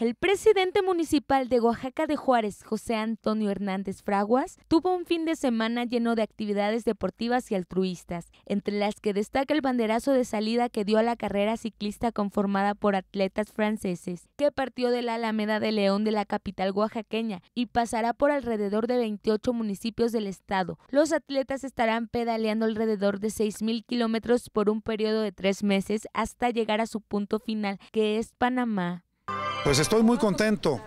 El presidente municipal de Oaxaca de Juárez, José Antonio Hernández Fraguas, tuvo un fin de semana lleno de actividades deportivas y altruistas, entre las que destaca el banderazo de salida que dio a la carrera ciclista conformada por atletas franceses, que partió de la Alameda de León de la capital oaxaqueña y pasará por alrededor de 28 municipios del estado. Los atletas estarán pedaleando alrededor de 6.000 kilómetros por un periodo de tres meses hasta llegar a su punto final, que es Panamá. Pues estoy muy contento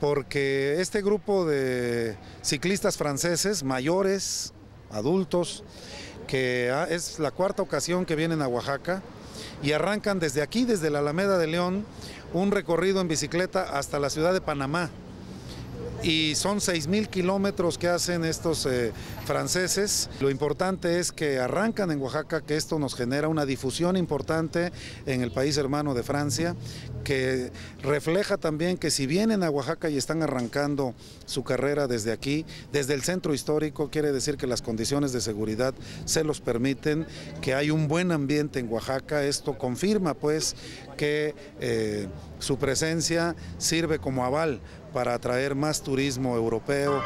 porque este grupo de ciclistas franceses, mayores, adultos, que es la cuarta ocasión que vienen a Oaxaca y arrancan desde aquí, desde la Alameda de León, un recorrido en bicicleta hasta la ciudad de Panamá y son 6.000 kilómetros que hacen estos eh, franceses. Lo importante es que arrancan en Oaxaca, que esto nos genera una difusión importante en el país hermano de Francia, que refleja también que si vienen a Oaxaca y están arrancando su carrera desde aquí, desde el centro histórico, quiere decir que las condiciones de seguridad se los permiten, que hay un buen ambiente en Oaxaca, esto confirma pues que eh, su presencia sirve como aval para atraer más turismo europeo.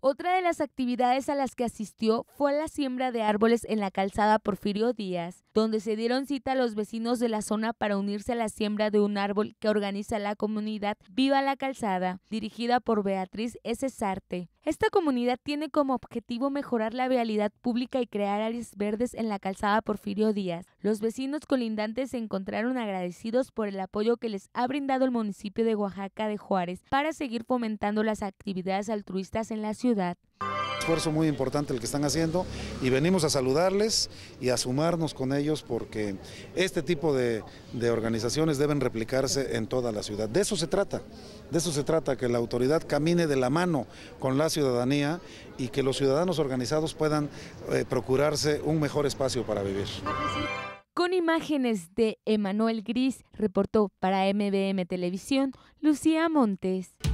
Otra de las actividades a las que asistió fue la siembra de árboles en la calzada Porfirio Díaz, donde se dieron cita a los vecinos de la zona para unirse a la siembra de un árbol que organiza la comunidad Viva la Calzada, dirigida por Beatriz S. Sarte. Esta comunidad tiene como objetivo mejorar la vialidad pública y crear áreas verdes en la calzada Porfirio Díaz. Los vecinos colindantes se encontraron agradecidos por el apoyo que les ha brindado el municipio de Oaxaca de Juárez para seguir fomentando las actividades altruistas en la ciudad esfuerzo muy importante el que están haciendo y venimos a saludarles y a sumarnos con ellos porque este tipo de, organizaciones deben replicarse en toda la ciudad. De eso se trata, de eso se trata, que la autoridad camine de la mano con la ciudadanía y que los ciudadanos organizados puedan eh, procurarse un mejor espacio para vivir. Con imágenes de Emanuel Gris, reportó para MBM Televisión Lucía Montes.